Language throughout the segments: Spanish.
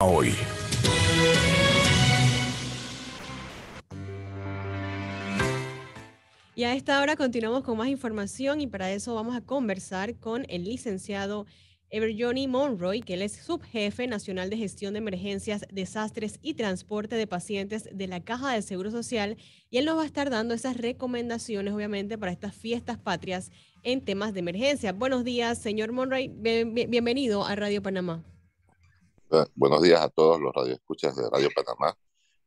hoy. Y a esta hora continuamos con más información y para eso vamos a conversar con el licenciado johnny Monroy, que él es subjefe nacional de gestión de emergencias, desastres y transporte de pacientes de la Caja del Seguro Social. Y él nos va a estar dando esas recomendaciones, obviamente, para estas fiestas patrias en temas de emergencia. Buenos días, señor Monroy. bienvenido a Radio Panamá. Ah, buenos días a todos los radioescuchas de Radio Panamá.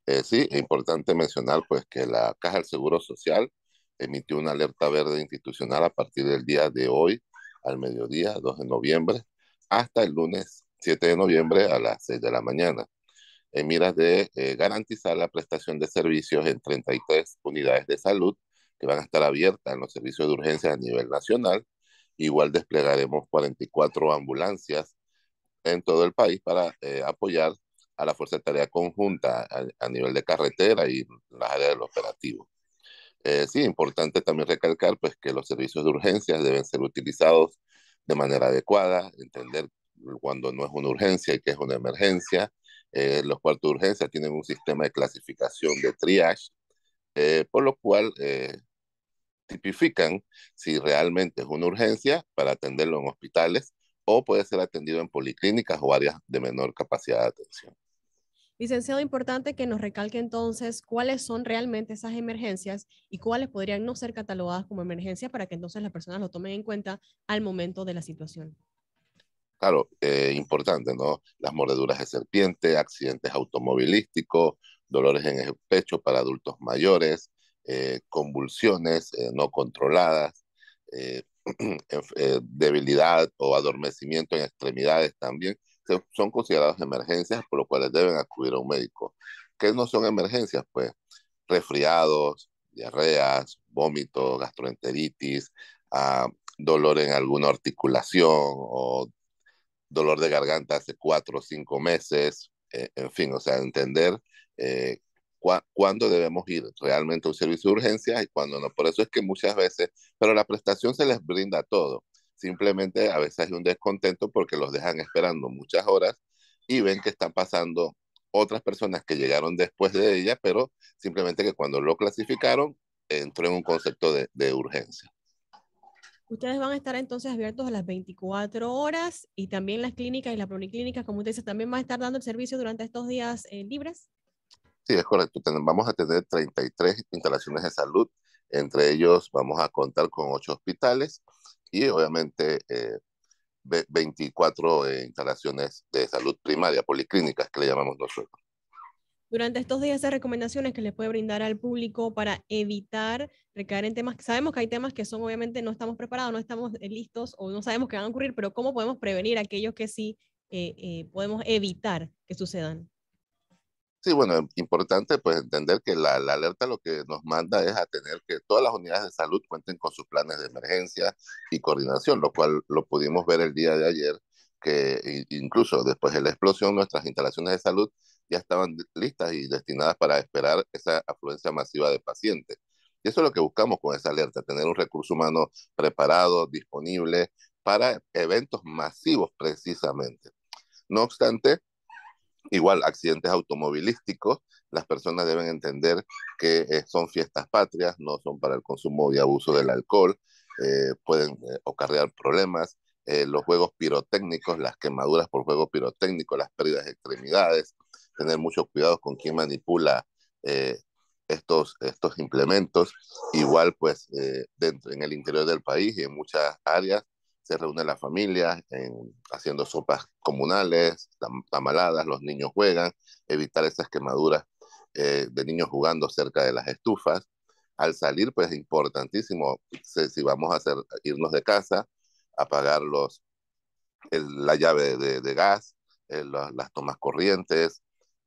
Eh, sí, es importante mencionar pues que la Caja del Seguro Social emitió una alerta verde institucional a partir del día de hoy al mediodía, 2 de noviembre, hasta el lunes 7 de noviembre a las 6 de la mañana, en miras de eh, garantizar la prestación de servicios en 33 unidades de salud que van a estar abiertas en los servicios de urgencia a nivel nacional. Igual desplegaremos 44 ambulancias en todo el país para eh, apoyar a la Fuerza de Tarea Conjunta a, nivel de carretera y las áreas del operativo. Eh, sí, importante también recalcar pues, que los servicios de urgencias deben ser utilizados de manera adecuada, entender cuando no es una urgencia y que es una emergencia. Eh, los cuartos de urgencia tienen un sistema de clasificación de triage, eh, por lo cual tipifican si realmente es una urgencia para atenderlo en hospitales puede ser atendido en policlínicas o áreas de menor capacidad de atención. Licenciado, importante que nos recalque entonces cuáles son realmente esas emergencias y cuáles podrían no ser catalogadas como emergencias para que entonces las personas lo tomen en cuenta al momento de la situación. Claro, eh, importante, ¿no? Las mordeduras de serpiente, accidentes automovilísticos, dolores en el pecho para adultos mayores, eh, convulsiones eh, no controladas, Eh, debilidad o adormecimiento en extremidades también, son consideradas emergencias por lo cuales deben acudir a un médico. ¿Qué no son emergencias? Pues resfriados, diarreas, vómitos, gastroenteritis, ah, dolor en alguna articulación o dolor de garganta hace cuatro o cinco meses, eh, en fin, o sea, entender eh, cuándo debemos ir realmente a un servicio de urgencias y cuándo no. Por eso es que muchas veces, pero la prestación se les brinda todo. Simplemente a veces hay un descontento porque los dejan esperando muchas horas y ven que están pasando otras personas que llegaron después de ella, pero simplemente que cuando lo clasificaron entró en un concepto de, de urgencia. Ustedes van a estar entonces abiertos a las 24 horas y también las clínicas y la policlínicas, como usted dice, también van a estar dando el servicio durante estos días eh, libres. Sí, es correcto. Vamos a tener 33 instalaciones de salud. Entre ellos vamos a contar con 8 hospitales y obviamente 24 eh, eh, instalaciones de salud primaria, policlínicas que le llamamos nosotros. Durante estos días, ¿hay recomendaciones que les puede brindar al público para evitar recaer en temas, sabemos que hay temas que son obviamente no estamos preparados, no estamos eh, listos o no sabemos qué van a ocurrir, pero ¿cómo podemos prevenir aquellos que sí podemos evitar que sucedan? Sí, bueno, em, importante pues entender que la, la, alerta lo que nos manda es a tener que todas las unidades de salud cuenten con sus planes de emergencia y coordinación, lo cual lo pudimos ver el día de ayer, que incluso después de la explosión nuestras instalaciones de salud ya estaban listas y destinadas para esperar esa afluencia masiva de pacientes. Y eso es lo que buscamos con esa alerta, tener un recurso humano preparado, disponible para eventos masivos precisamente. No obstante, Igual, accidentes automovilísticos, las personas deben entender que eh, son fiestas patrias, no son para el consumo y abuso del alcohol, eh, pueden eh, ocarrear problemas. los juegos pirotécnicos, las quemaduras por juego pirotécnico, las pérdidas de extremidades, tener mucho cuidado con quien manipula estos, estos implementos. Igual, pues, dentro, en el interior del país y en muchas áreas, se reúne la familia en, haciendo sopas comunales, tamaladas, los niños juegan, evitar esas quemaduras eh, de niños jugando cerca de las estufas. Al salir, pues importantísimo, si, vamos a hacer, irnos de casa, apagar los, la llave de, gas, eh, las tomas corrientes,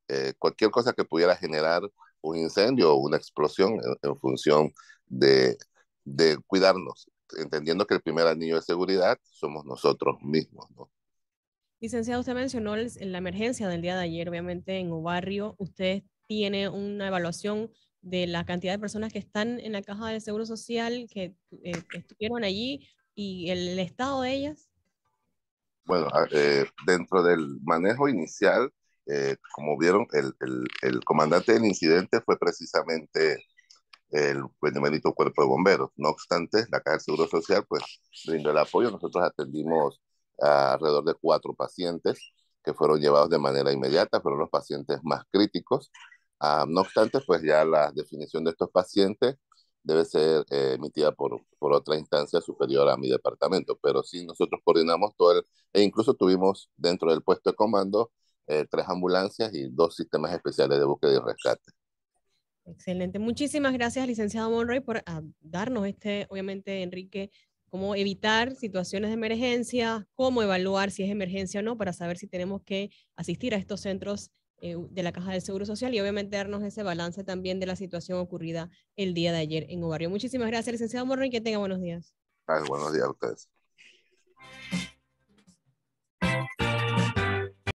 eh, cualquier cosa que pudiera generar un incendio o una explosión en, función de, de cuidarnos entendiendo que el primer anillo de seguridad somos nosotros mismos, Licenciado, usted mencionó la emergencia del día de ayer, obviamente en Obarrio, usted tiene una evaluación de la cantidad de personas que están en la caja de Seguro Social, que, eh, estuvieron allí y el estado de ellas. Bueno, eh, dentro del manejo inicial, eh, como vieron, el, el comandante del incidente fue precisamente el benemérito cuerpo de bomberos. No obstante, la Caja del Seguro Social pues brindó el apoyo. Nosotros atendimos alrededor de cuatro pacientes que fueron llevados de manera inmediata, fueron los pacientes más críticos. Ah, no obstante, pues ya la definición de estos pacientes debe ser eh, emitida por, por, otra instancia superior a mi departamento, pero sí nosotros coordinamos todo el, e incluso tuvimos dentro del puesto de comando eh, tres ambulancias y dos sistemas especiales de búsqueda y rescate. Excelente. Muchísimas gracias, licenciado Monroy, por ah, darnos este, obviamente, Enrique, cómo evitar situaciones de emergencia, cómo evaluar si es emergencia o no, para saber si tenemos que asistir a estos centros eh, de la Caja del Seguro Social y obviamente darnos ese balance también de la situación ocurrida el día de ayer en Obarrio. Muchísimas gracias, licenciado Monroy, que tenga buenos días. buenos días a ustedes.